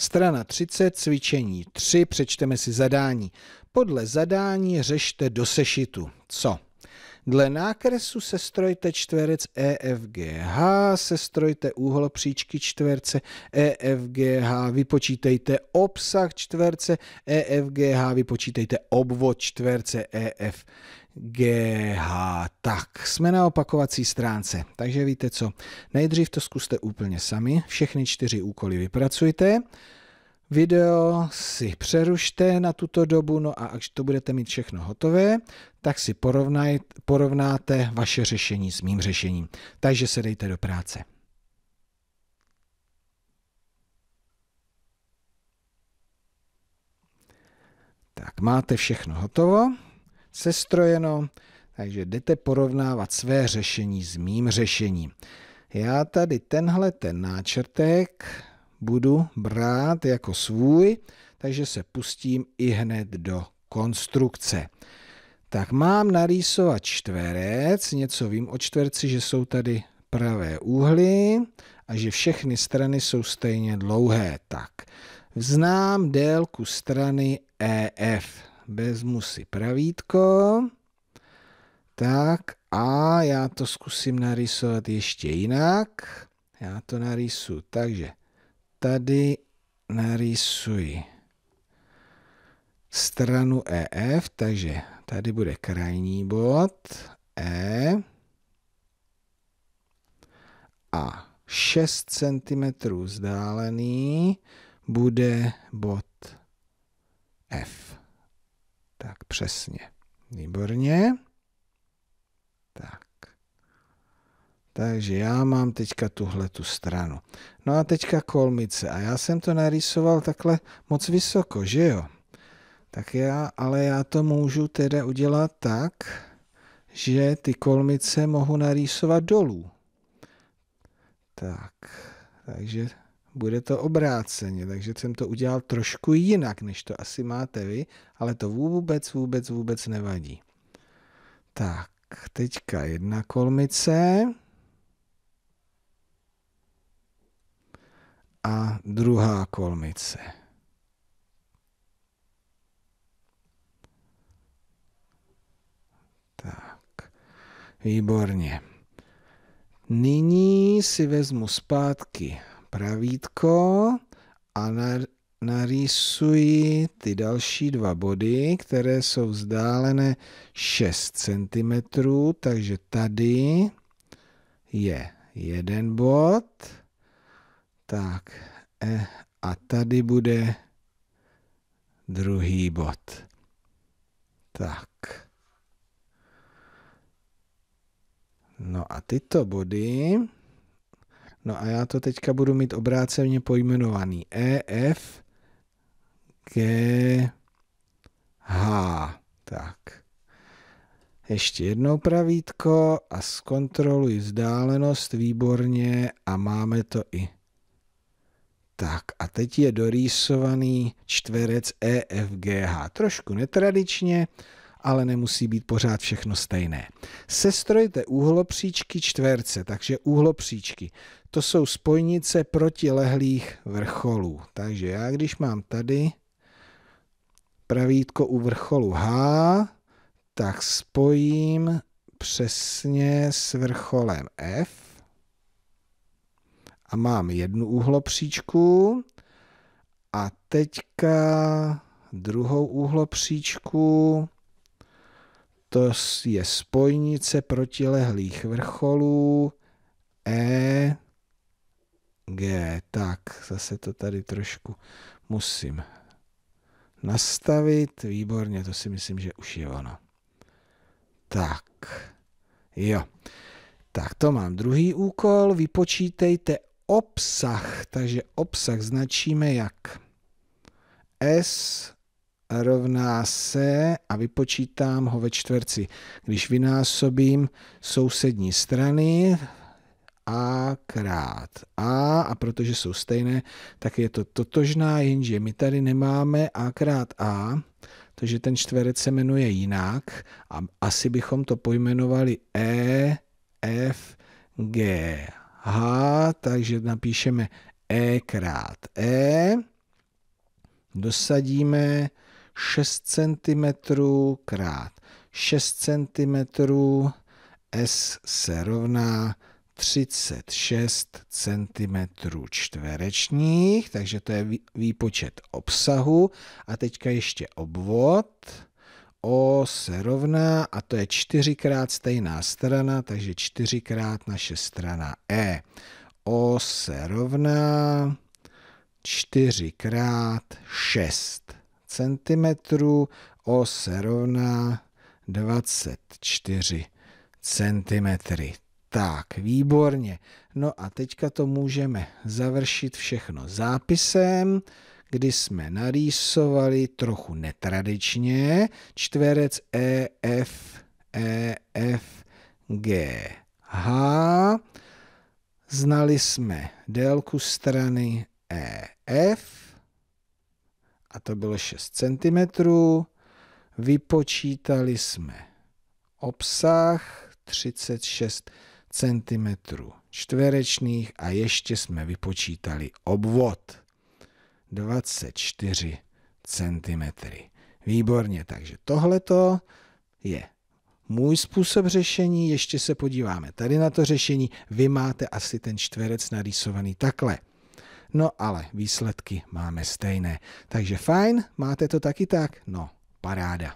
Strana 30, cvičení 3, přečteme si zadání. Podle zadání řešte do sešitu. Co? Dle nákresu sestrojte čtverec EFGH, sestrojte úhol příčky čtverce EFGH, vypočítejte obsah čtverce EFGH, vypočítejte obvod čtverce EF. GH. Tak, jsme na opakovací stránce, takže víte co, nejdřív to zkuste úplně sami, všechny čtyři úkoly vypracujte, video si přerušte na tuto dobu, no a až to budete mít všechno hotové, tak si porovnaj, porovnáte vaše řešení s mým řešením. Takže se dejte do práce. Tak, máte všechno hotovo sestrojeno, takže jdete porovnávat své řešení s mým řešením. Já tady tenhle ten náčrtek budu brát jako svůj, takže se pustím i hned do konstrukce. Tak mám narýsovat čtverec, něco vím o čtverci, že jsou tady pravé úhly a že všechny strany jsou stejně dlouhé. Tak, znám délku strany EF vezmu si pravítko, tak a já to zkusím narysovat ještě jinak. Já to narysuju, takže tady narysuji stranu EF, takže tady bude krajní bod E a 6 cm vzdálený bude bod F. Tak přesně. Výborně. Tak. Takže já mám teďka tuhle tu stranu. No a teďka kolmice. A já jsem to narysoval takhle moc vysoko, že jo? Tak já, ale já to můžu teda udělat tak, že ty kolmice mohu narýsovat dolů. Tak, takže bude to obráceně, takže jsem to udělal trošku jinak, než to asi máte vy, ale to vůbec, vůbec, vůbec nevadí. Tak, teďka jedna kolmice. A druhá kolmice. Tak, výborně. Nyní si vezmu zpátky pravítko a na, narýsuji ty další dva body, které jsou vzdálené 6 cm, takže tady je jeden bod, tak e, a tady bude druhý bod. Tak. No a tyto body No a já to teďka budu mít obráceně pojmenovaný. E, F, G, H. Tak. Ještě jednou pravítko a zkontroluji vzdálenost, výborně a máme to i. Tak a teď je dorýsovaný čtverec EFGH. Trošku netradičně, ale nemusí být pořád všechno stejné. Sestrojte úhlopříčky čtverce, takže úhlopříčky. To jsou spojnice protilehlých vrcholů. Takže já, když mám tady pravítko u vrcholu H, tak spojím přesně s vrcholem F a mám jednu úhlopříčku a teďka druhou úhlopříčku to je spojnice protilehlých vrcholů E, G. Tak, zase to tady trošku musím nastavit. Výborně, to si myslím, že už je ono. Tak, jo. Tak to mám druhý úkol. Vypočítejte obsah. Takže obsah značíme jak S, rovná se, a vypočítám ho ve čtverci, když vynásobím sousední strany a krát a, a protože jsou stejné, tak je to totožná, jenže my tady nemáme a krát a, takže ten čtverec se jmenuje jinak a asi bychom to pojmenovali e, f, g, h, takže napíšeme e krát e, dosadíme 6 cm krát 6 cm S se rovná 36 cm čtverečních, takže to je výpočet obsahu. A teďka ještě obvod. O se rovná, a to je čtyřikrát stejná strana, takže čtyřikrát naše strana E. O se rovná čtyřikrát šest cm o se rovná 24 cm. Tak, výborně. No a teďka to můžeme završit všechno zápisem, kdy jsme narýsovali trochu netradičně čtverec EF, EF, G, H. Znali jsme délku strany EF, a to bylo 6 cm. Vypočítali jsme obsah 36 cm čtverečných a ještě jsme vypočítali obvod 24 cm. Výborně, takže tohleto je můj způsob řešení, ještě se podíváme tady na to řešení, vy máte asi ten čtverec narýsovaný takhle. No ale výsledky máme stejné. Takže fajn, máte to taky tak? No, paráda.